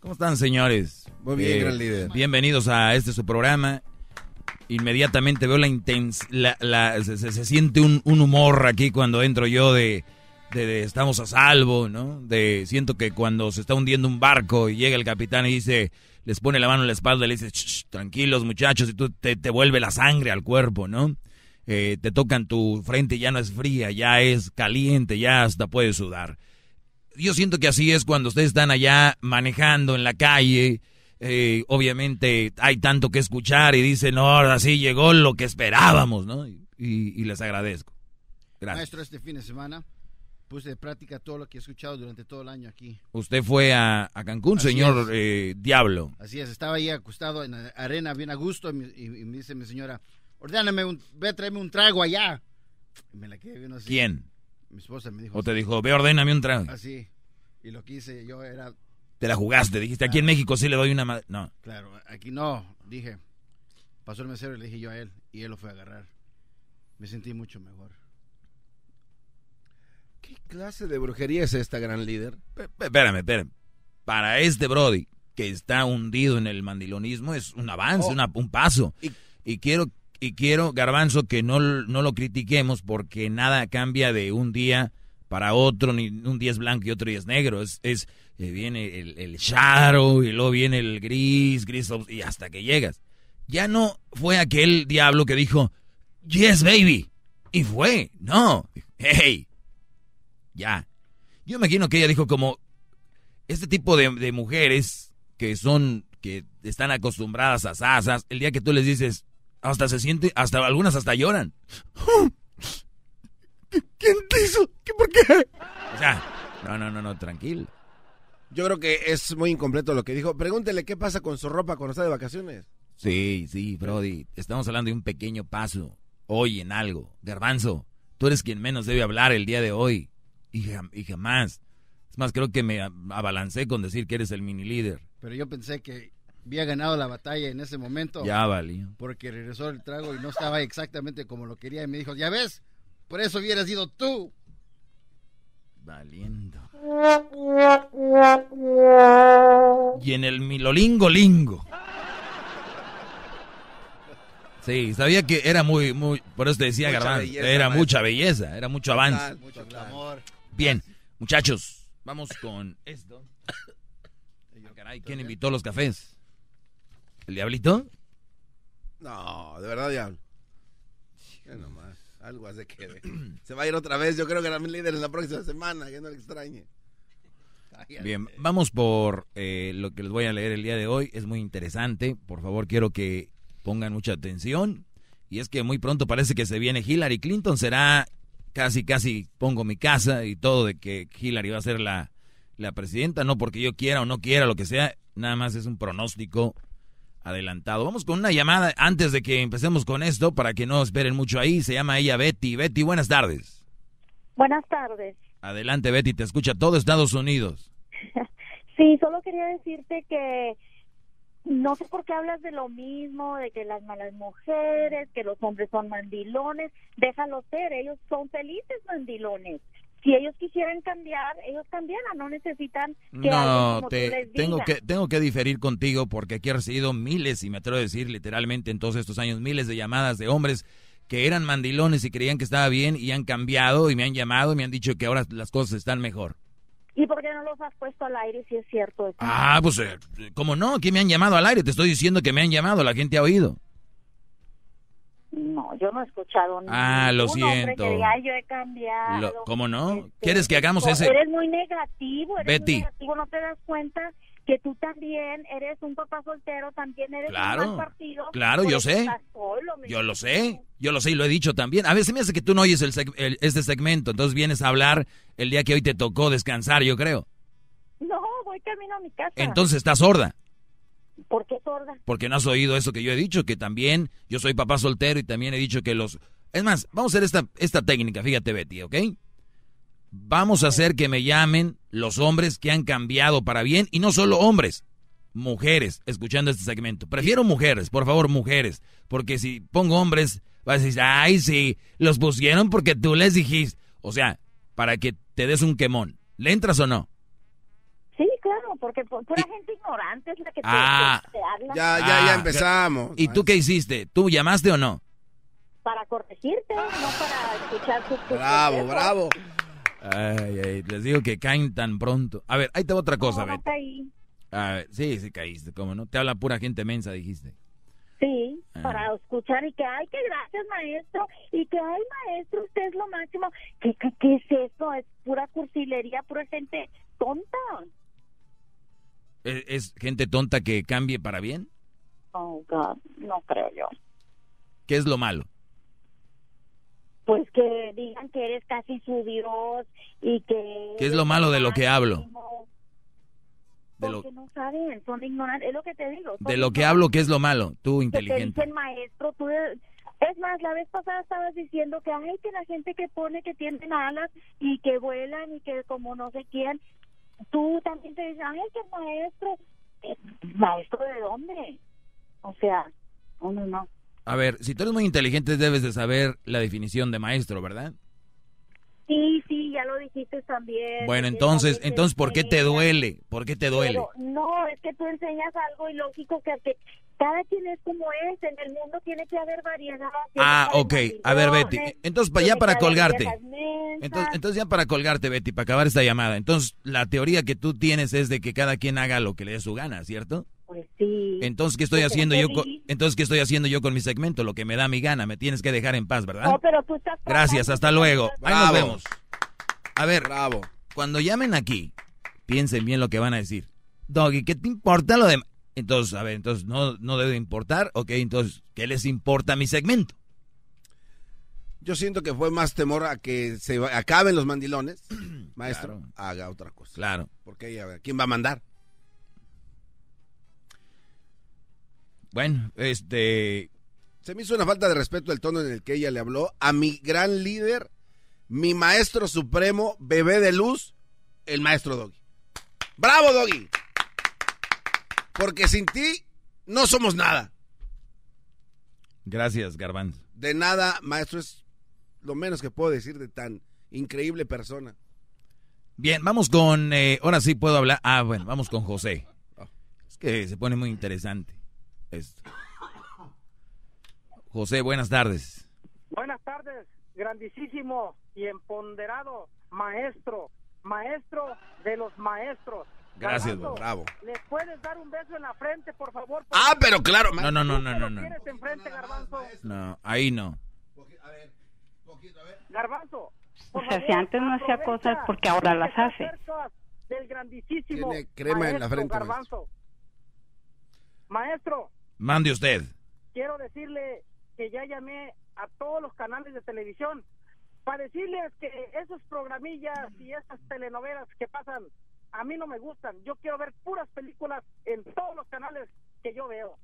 ¿Cómo están, señores? Muy bien, eh, gran líder. Bienvenidos a este su programa. Inmediatamente veo la intensidad, se, siente un, humor aquí cuando entro yo de, estamos a salvo, ¿no? De siento que cuando se está hundiendo un barco y llega el capitán y dice, les pone la mano en la espalda y le dice, tranquilos muchachos, y tú te, te, vuelve la sangre al cuerpo, ¿no? Eh, te tocan tu frente, ya no es fría, ya es caliente, ya hasta puedes sudar yo siento que así es cuando ustedes están allá manejando en la calle. Eh, obviamente hay tanto que escuchar y dicen, no, ahora sí llegó lo que esperábamos, ¿no? Y, les agradezco. Gracias. Maestro, este fin de semana puse de práctica todo lo que he escuchado durante todo el año aquí. Usted fue a, Cancún, señor eh, Diablo. Así es, estaba ahí acostado en la arena bien a gusto y, me, dice mi señora, ordéname, ve a traerme un trago allá. Y me la quedé bien así. ¿Quién? Mi esposa me dijo. O te dijo, ve, ordéname un trago. Así. Y lo que hice yo era. Te la jugaste, dijiste, aquí en México sí le doy una madre. No. Claro, aquí no, dije. Pasó el mesero y le dije yo a él. Y él lo fue a agarrar. Me sentí mucho mejor. ¿Qué clase de brujería es esta, gran líder? espérame, espérame. Para este Brody, que está hundido en el mandilonismo, es un avance, oh. un paso. y quiero y quiero, Garbanzo, que no, no lo critiquemos porque nada cambia de un día para otro, ni un día es blanco y otro día es negro. Es, eh, viene el, el y luego viene el gris, gris, y hasta que llegas. Ya no fue aquel diablo que dijo, yes, baby, y fue. No, hey, ya. Yo imagino que ella dijo como, este tipo de, de mujeres que son, que están acostumbradas a sasas, el día que tú les dices, hasta se siente, hasta algunas hasta lloran. ¿Quién te hizo? ¿Qué, ¿Por qué? O sea, no, no, no, no, tranquilo. Yo creo que es muy incompleto lo que dijo. Pregúntele qué pasa con su ropa cuando está de vacaciones. Sí, sí, Brody. Estamos hablando de un pequeño paso. Hoy en algo. Garbanzo, tú eres quien menos debe hablar el día de hoy. Y, y jamás. Es más, creo que me abalancé con decir que eres el mini líder. Pero yo pensé que había ganado la batalla en ese momento. Ya valió Porque regresó el trago y no estaba exactamente como lo quería y me dijo, ya ves, por eso hubieras sido tú. Valiendo. Y en el milolingo lingo. Sí, sabía que era muy, muy, por eso te decía Garbanzo, era mucha belleza, era mucho avance. Bien, muchachos, vamos con esto. Ah, caray, ¿quién invitó los cafés? ¿El diablito? No, de verdad, diablo. No nomás, algo hace que Se va a ir otra vez, yo creo que era mi líder en la próxima semana, que no le extrañe. Bien, vamos por eh, lo que les voy a leer el día de hoy, es muy interesante, por favor quiero que pongan mucha atención. Y es que muy pronto parece que se viene Hillary Clinton, será casi, casi pongo mi casa y todo de que Hillary va a ser la, la presidenta, no porque yo quiera o no quiera, lo que sea, nada más es un pronóstico adelantado. Vamos con una llamada antes de que empecemos con esto para que no esperen mucho ahí. Se llama ella Betty. Betty, buenas tardes. Buenas tardes. Adelante, Betty, te escucha todo Estados Unidos. sí, solo quería decirte que no sé por qué hablas de lo mismo, de que las malas mujeres, que los hombres son mandilones. Déjalo ser, ellos son felices mandilones si ellos quisieran cambiar, ellos cambiaran, ah, no necesitan que no, alguien tengo que tengo que diferir contigo porque aquí he recibido miles y me atrevo a decir literalmente en todos estos años miles de llamadas de hombres que eran mandilones y creían que estaba bien y han cambiado y me han llamado y me han dicho que ahora las cosas están mejor. ¿Y por qué no los has puesto al aire si es cierto? esto? Ah, pues, eh, ¿cómo no? Aquí me han llamado al aire? Te estoy diciendo que me han llamado, la gente ha oído. No, yo no he escuchado nada. Ah, lo siento. Que ya yo he cambiado. ¿Cómo no? Este, ¿Quieres que hagamos ese? Eres muy negativo, eres Betty. muy negativo, no te das cuenta que tú también eres un papá soltero, también eres claro, un partido. Claro, yo sé. yo lo sé, yo lo sé y lo he dicho también. A veces me hace que tú no oyes este segmento, entonces vienes a hablar el día que hoy te tocó descansar, yo creo. No, voy camino a mi casa. Entonces estás sorda. ¿Por qué sorda? Porque no has oído eso que yo he dicho, que también yo soy papá soltero y también he dicho que los... Es más, vamos a hacer esta, esta técnica, fíjate Betty, ¿ok? Vamos a hacer que me llamen los hombres que han cambiado para bien y no solo hombres, mujeres, escuchando este segmento. Prefiero mujeres, por favor, mujeres, porque si pongo hombres, vas a decir, ay, sí, los pusieron porque tú les dijiste. O sea, para que te des un quemón. ¿Le entras o no? porque pura gente ignorante es la que te, ah, habla. Ya, ya, ya ah. empezamos. ¿Y tú qué hiciste? ¿Tú llamaste o no? Para corregirte, no para escuchar cosas Bravo, bravo. Ay, les digo que caen tan pronto. A ver, ahí te otra cosa, sí, sí caíste, ¿cómo no? Te habla pura gente mensa, dijiste. Sí, ah. para escuchar y que, ay, que gracias, maestro, y que, ay, maestro, usted es lo máximo. ¿Qué, qué, qué es eso? Es pura cursilería, pura gente tonta. ¿Es, gente tonta que cambie para bien? Oh, God, no creo yo. ¿Qué es lo malo? Pues que digan que eres casi su Dios y que... ¿Qué es lo malo de lo que hablo? De Porque no saben, son ignorantes, es lo que te digo. De lo que hablo, ¿qué es lo malo? Tú inteligente. Que te dicen maestro, tú... Es más, la vez pasada estabas diciendo que hay que la gente que pone que tienen alas y que vuelan y que como no sé quién, tú también te dices, ay, qué maestro. Eh, ¿Maestro de dónde? O sea, uno no. A ver, si tú eres muy inteligente debes de saber la definición de maestro, ¿verdad? Sí, sí, ya lo dijiste también. Bueno, entonces, entonces, ¿por qué te duele? ¿Por qué te duele? no, es que tú enseñas algo ilógico que, que cada quien es como es, en el mundo tiene que haber variedad. Ah, ok. A ver, Betty. Entonces, ya para colgarte. Entonces, entonces, ya para colgarte, Betty, para acabar esta llamada. Entonces, la teoría que tú tienes es de que cada quien haga lo que le dé su gana, ¿cierto? Pues sí. Entonces, ¿qué estoy haciendo yo? Con, entonces, ¿qué estoy haciendo yo con mi segmento? Lo que me da mi gana. Me tienes que dejar en paz, ¿verdad? No, pero tú estás... Gracias, hasta luego. Ahí vemos. A ver, Bravo. cuando llamen aquí, piensen bien lo que van a decir. Doggy, ¿qué te importa lo demás? Entonces, a ver, entonces no, debe importar. Ok, entonces, ¿qué les importa mi segmento? Yo siento que fue más temor a que se acaben los mandilones, maestro, haga otra cosa. Claro. Porque a ¿quién va a mandar? Bueno, este... Se me hizo una falta de respeto el tono en el que ella le habló a mi gran líder, mi maestro supremo, bebé de luz, el maestro Doggy. ¡Bravo, Doggy! Porque sin ti no somos nada. Gracias, Garbanz. De nada, maestro, es lo menos que puedo decir de tan increíble persona. Bien, vamos con. Eh, ahora sí puedo hablar. Ah, bueno, vamos con José. Oh. Es que se pone muy interesante esto. José, buenas tardes. Buenas tardes, grandísimo y empoderado maestro, maestro de los maestros. Gracias, bravo. ¿le puedes dar un beso en la frente, por favor? ah, pero claro. No, no, no, no, no. No, enfrente, garbanzo? no ahí no. A ver, poquito, a ver. Garbanzo. o sea, pues, si antes no hacía cosas, porque ahora las hace. Del grandísimo. Tiene crema en la frente. Garbanzo. Maestro. Mande usted. Quiero decirle que ya llamé a todos los canales de televisión para decirles que esos programillas y esas telenovelas que pasan a mí no me gustan. Yo quiero ver puras películas en todos los canales que yo veo.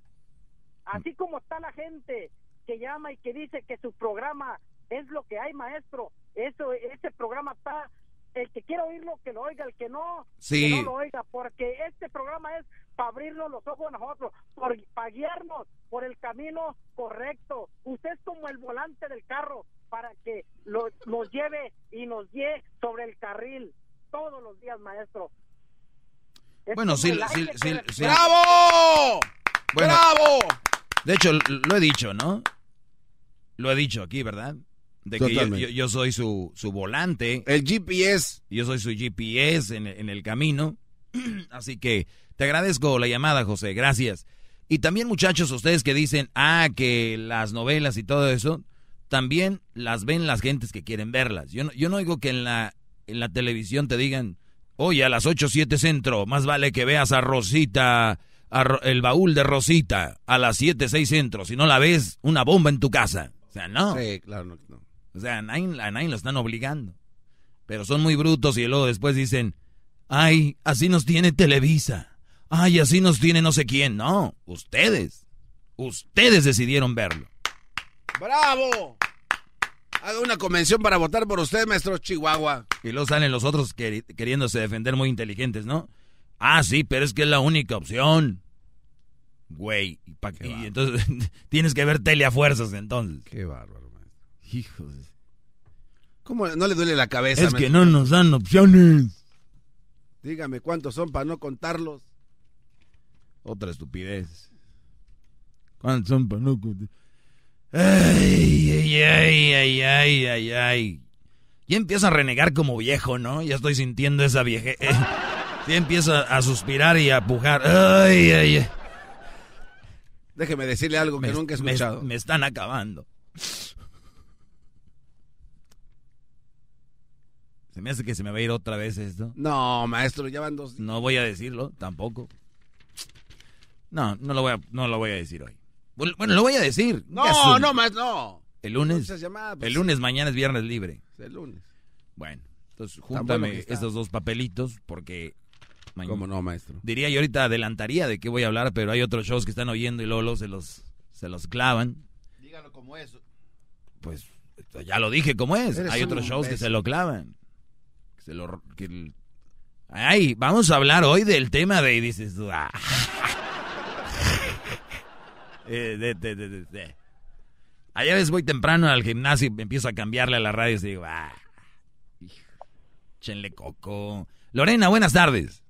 Así como está la gente que llama y que dice que su programa es lo que hay, maestro. Eso, ese programa está. El que quiera oírlo, que lo oiga. El que no, que no lo oiga. Porque este programa es para abrirnos los ojos a nosotros, para guiarnos por el camino correcto. Usted es como el volante del carro para que nos lleve y nos guíe sobre el carril todos los días, maestro. bueno, sí, sí, sí, ¡Bravo! ¡Bravo! De hecho, lo he dicho, ¿no? Lo he dicho aquí, ¿verdad? De que yo, soy su, volante. El GPS. Yo soy su GPS en, el camino. Así que te agradezco la llamada, José. Gracias. Y también, muchachos, ustedes que dicen, ah, que las novelas y todo eso, también las ven las gentes que quieren verlas. Yo yo no digo que en la en la televisión te digan, oye, a las 8, 7 centro, más vale que veas a Rosita, el baúl de Rosita, a las 7, 6 centro. Si no la ves, una bomba en tu casa. O sea, no. Sí, claro, no. O sea, a nadie, nadie lo están obligando. Pero son muy brutos y luego después dicen, ay, así nos tiene Televisa. Ay, así nos tiene no sé quién. No, ustedes. Ustedes decidieron verlo. ¡Bravo! Haga una convención para votar por usted, maestro Chihuahua. Y luego salen los otros queriéndose defender muy inteligentes, ¿no? Ah, sí, pero es que es la única opción. Güey, y, Qué y entonces tienes que ver tele a fuerzas entonces. Qué bárbaro, maestro. Hijos. ¿Cómo no le duele la cabeza? Es que no nos dan opciones. Dígame cuántos son para no contarlos. Otra estupidez. ¿Cuántos son para no contarlos? Ay, ay, ay, ay, ay, ay, ay. Ya empiezo a renegar como viejo, ¿no? Ya estoy sintiendo esa vieje. Eh, ya empiezo a, suspirar y a pujar. Ay, ay, Déjeme decirle algo que nunca he escuchado. Me, están acabando. Se me hace que se me va a ir otra vez esto. No, maestro, ya van dos. No voy a decirlo, tampoco. No, no lo voy no lo voy a decir hoy. Bueno, lo voy a decir. No, no maestro. El lunes. Pues. el lunes, mañana es viernes libre. el lunes. Bueno, entonces júntame estos dos papelitos porque... Mañana, ¿Cómo no, maestro? Diría yo ahorita adelantaría de qué voy a hablar, pero hay otros shows que están oyendo y Lolo se los, se los clavan. Dígalo como es. Pues ya lo dije como es. hay otros shows que se lo clavan. se lo... Ay, vamos a hablar hoy del tema de... Y dices... Ah". Eh, de, Allá voy temprano al gimnasio y empiezo a cambiarle a la radio y digo, ah, chenle coco. Lorena, buenas tardes.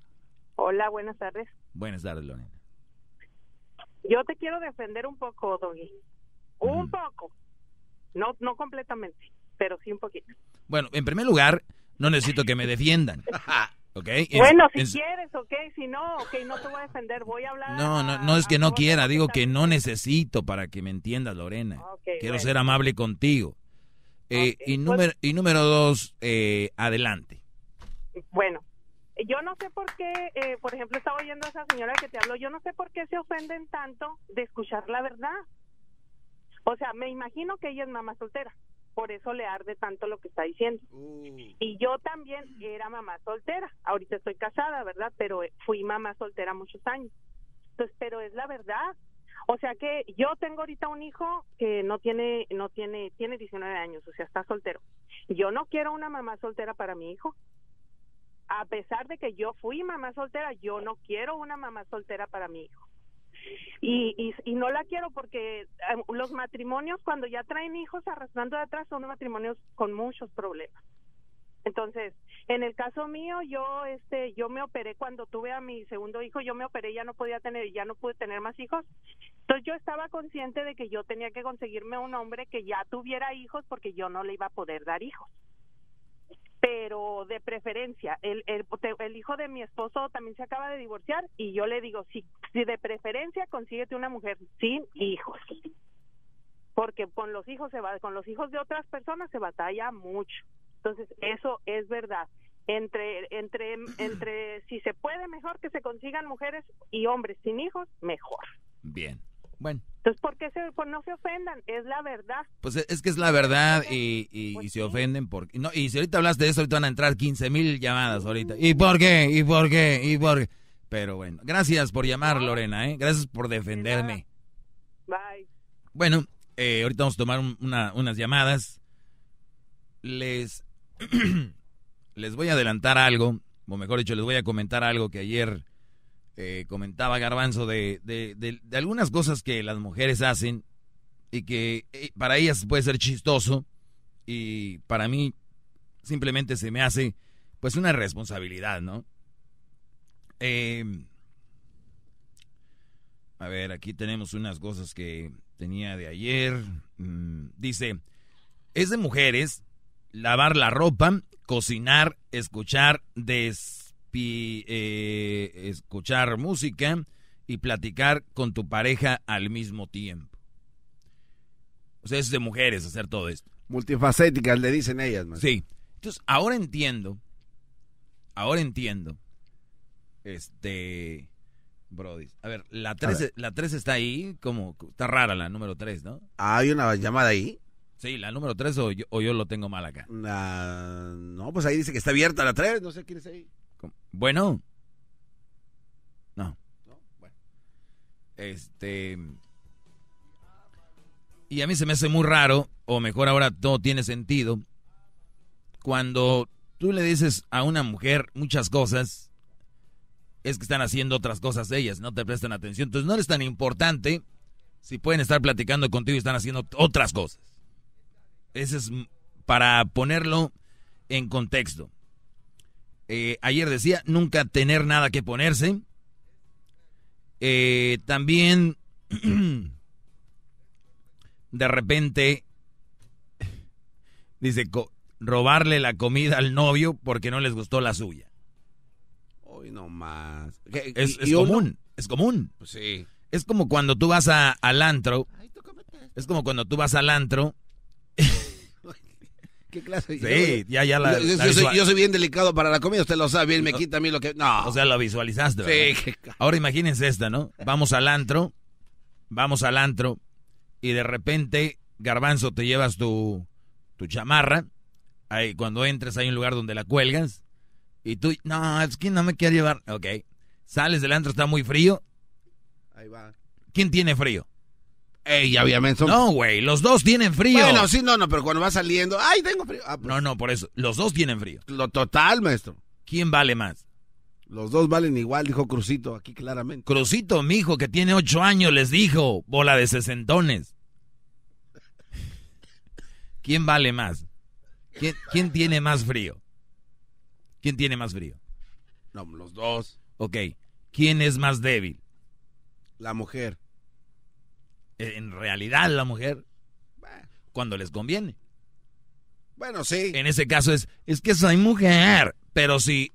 Hola, buenas tardes. Buenas tardes, Lorena. Yo te quiero defender un poco, Doggy. Un mm. poco. No, no completamente, pero sí un poquito. Bueno, en primer lugar, no necesito que me defiendan. bueno, si quieres, ok, si no, ok, no te voy a defender, voy a hablar. No, no, no es que no quiera, digo que no necesito para que me entiendas, Lorena. Quiero ser amable contigo. Eh, y, pues número, y número dos, eh, adelante. Bueno, yo no sé por qué, eh, por ejemplo, estaba oyendo a esa señora que te habló, yo no sé por qué se ofenden tanto de escuchar la verdad. O sea, me imagino que ella es mamá soltera por eso le arde tanto lo que está diciendo. Uh. Y yo también era mamá soltera, ahorita estoy casada, ¿verdad? Pero eh, fui mamá soltera muchos años. Entonces, pero es la verdad. O sea que yo tengo ahorita un hijo que no tiene no tiene tiene 19 años, o sea, está soltero. Yo no quiero una mamá soltera para mi hijo. A pesar de que yo fui mamá soltera, yo no quiero una mamá soltera para mi hijo. Y, no la quiero porque los matrimonios cuando ya traen hijos arrastrando de atrás son matrimonios con muchos problemas. Entonces, en el caso mío, yo este, yo me operé cuando tuve a mi segundo hijo, yo me operé, ya no podía tener, ya no pude tener más hijos. Entonces yo estaba consciente de que yo tenía que conseguirme un hombre que ya tuviera hijos porque yo no le iba a poder dar hijos pero de preferencia, el, el, el, hijo de mi esposo también se acaba de divorciar y yo le digo, si, si de preferencia consíguete una mujer sin hijos, porque con los hijos se va, con los hijos de otras personas se batalla mucho. Entonces, eso es verdad. Entre, entre, entre, si se puede mejor que se consigan mujeres y hombres sin hijos, mejor. Bien, bueno. Entonces, ¿por qué se, pues no se ofendan? Es la verdad. Pues e, es que es la verdad y, y, pues se ofenden. Por, no, y si ahorita hablaste de eso, ahorita van a entrar 15 mil llamadas ahorita. ¿Y por qué? ¿Y por qué? ¿Y por qué? Pero bueno, gracias por llamar, Lorena, ¿eh? Gracias por defenderme. Bye. Bueno, eh, ahorita vamos a tomar unas llamadas. Les, les voy a adelantar algo, o mejor dicho, les voy a comentar algo que ayer eh, comentaba Garbanzo de, algunas cosas que las mujeres hacen y que eh, para ellas puede ser chistoso y para mí simplemente se me hace pues una responsabilidad, ¿no? Em, a ver, aquí tenemos unas cosas que tenía de ayer. Mm, dice, es de mujeres lavar la ropa, cocinar, escuchar, des eh, escuchar música y platicar con tu pareja al mismo tiempo. O sea, es de mujeres hacer todo esto. Multifacéticas, le dicen ellas. Sí. Entonces, ahora entiendo, ahora entiendo, este, Brody. A ver, la 3, la 3 está ahí, como, está rara la número 3, ¿no? Ah, ¿Hay una llamada ahí? Sí, la número 3 o yo, lo tengo mal acá. Ah, no, pues ahí dice que está abierta la 3, no sé quién es ahí. Bueno. No. bueno. Este. Y a mí se me hace muy raro, o mejor ahora todo tiene sentido, cuando tú le dices a una mujer muchas cosas, es que están haciendo otras cosas ellas, no te prestan atención. Entonces no es tan importante si pueden estar platicando contigo y están haciendo otras cosas. Ese es para ponerlo en contexto. Eh, ayer decía, nunca tener nada que ponerse. Eh, también, de repente, dice, robarle la comida al novio porque no les gustó la suya. Hoy no más. Es, común, es común. Pues sí. Es como cuando tú vas a, al antro. es como cuando tú vas al antro Sí, yo, ya, ya Yo, soy, bien delicado para la comida, usted lo sabe bien, me quita a mí lo que. No. O sea, lo visualizaste, Ahora imagínense esta, ¿no? Vamos al antro, vamos al antro, y de repente, Garbanzo, te llevas tu, chamarra. Ahí, cuando entres hay un lugar donde la cuelgas. Y tú, no, es que no me quiero llevar. Ok. Sales del antro, está muy frío. Ahí va. ¿Quién tiene frío? No, güey, los dos tienen frío. Bueno, sí, no, no, pero cuando va saliendo, ay, tengo frío. Ah, pues. No, no, por eso, los dos tienen frío. Lo total, maestro. ¿Quién vale más? Los dos valen igual, dijo Crucito, aquí claramente. Crucito, mi hijo, que tiene ocho años, les dijo, bola de sesentones. ¿Quién vale más? ¿Quién, ¿Quién, tiene más frío? ¿Quién tiene más frío? No, los dos. Ok, ¿quién es más débil? La mujer en realidad la mujer cuando les conviene. Bueno, sí. En ese caso es, es que soy mujer, pero si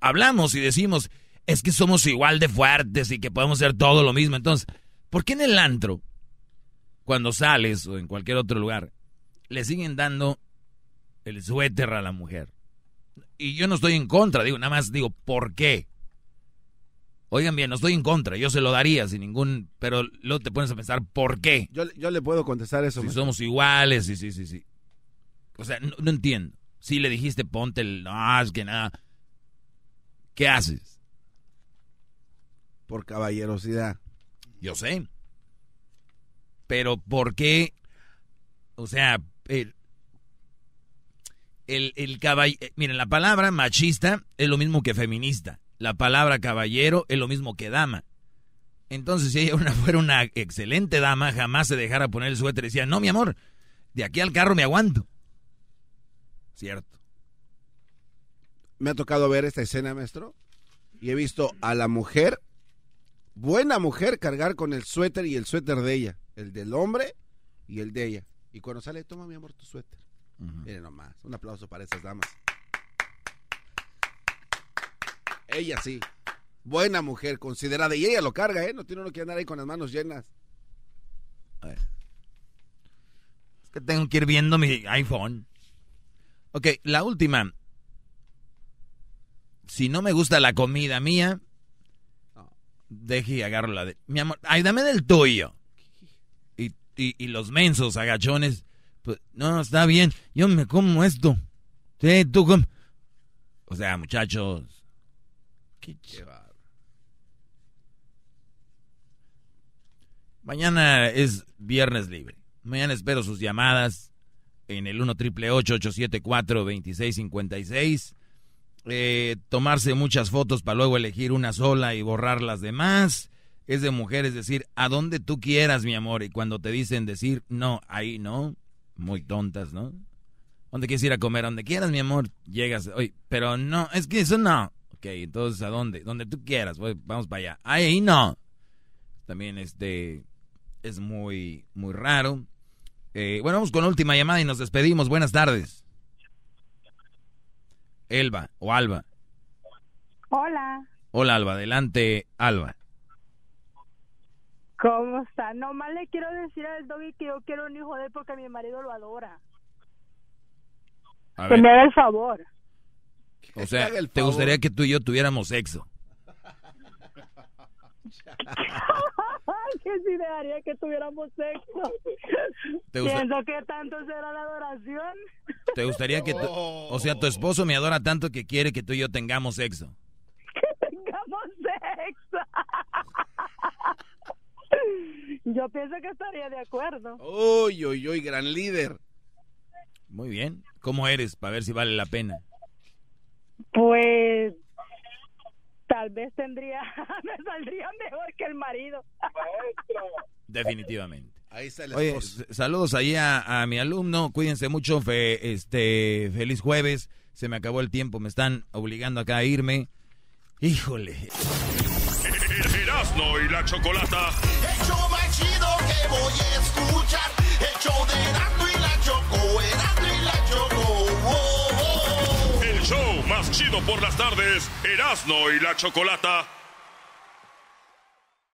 hablamos y decimos, es que somos igual de fuertes y que podemos ser todo lo mismo, entonces, ¿por qué en el antro, cuando sales o en cualquier otro lugar, le siguen dando el suéter a la mujer? Y yo no estoy en contra, digo, nada más digo, ¿por qué? Oigan bien, no estoy en contra, yo se lo daría sin ningún... Pero luego te pones a pensar, ¿por qué? Yo, le puedo contestar eso. Si somos iguales, sí, sí, sí, sí. O sea, no, entiendo. Si le dijiste, ponte el... No, es que nada. ¿Qué haces? Por caballerosidad. Yo sé. Pero ¿por qué? O sea, el, el, el eh, Miren, la palabra machista es lo mismo que feminista. La palabra caballero es lo mismo que dama. Entonces, si ella fuera una excelente dama, jamás se dejara poner el suéter. Decía, no, mi amor, de aquí al carro me aguanto. Cierto. Me ha tocado ver esta escena, maestro, y he visto a la mujer, buena mujer, cargar con el suéter y el suéter de ella, el del hombre y el de ella. Y cuando sale, toma mi amor tu suéter. nomás, un aplauso para esas damas. Ella sí. Buena mujer, considerada. Y ella lo carga, ¿eh? No tiene uno que andar ahí con las manos llenas. Es que tengo que ir viendo mi iPhone. Ok, la última. Si no me gusta la comida mía, deje y agarro la de. Mi amor, ay, dame del tuyo. Y, los mensos agachones. Pues, no, está bien. Yo me como esto. Sí, tú como. O sea, muchachos Mañana es viernes libre. Mañana espero sus llamadas en el 1 triple 874 2656. Eh, tomarse muchas fotos para luego elegir una sola y borrar las demás. Es de mujeres decir a donde tú quieras, mi amor. Y cuando te dicen decir no, ahí no. Muy tontas, ¿no? Donde quieres ir a comer, donde quieras, mi amor. Llegas, hoy. pero no, es que eso no ok, entonces, ¿a dónde? Donde tú quieras, vamos para allá. Ahí no. También, este, es muy, muy raro. Eh, bueno, vamos con última llamada y nos despedimos. Buenas tardes. Elba o Alba. Hola. Hola, Alba. Adelante, Alba. ¿Cómo está? Nomás le quiero decir al Doggy que yo quiero un hijo de él porque mi marido lo adora. Que me el favor. O sea, ¿te gustaría que tú y yo tuviéramos sexo? Qué si que tuviéramos sexo. ¿Te Pienso que tanto será la adoración. ¿Te gustaría que O sea, tu esposo me adora tanto que quiere que tú y yo tengamos sexo. Que tengamos sexo. Yo pienso que estaría de acuerdo. Uy, uy, uy, gran líder. Muy bien. ¿Cómo eres? Para ver si vale la pena. Pues tal vez tendría, me saldría mejor que el marido. Definitivamente. Ahí Oye, saludos ahí a, mi alumno, cuídense mucho, este, feliz jueves, se me acabó el tiempo, me están obligando acá a irme. Híjole. El, asno y la chocolata. El show más chido que voy a escuchar, el show de chido por las tardes, Erasno y la Chocolata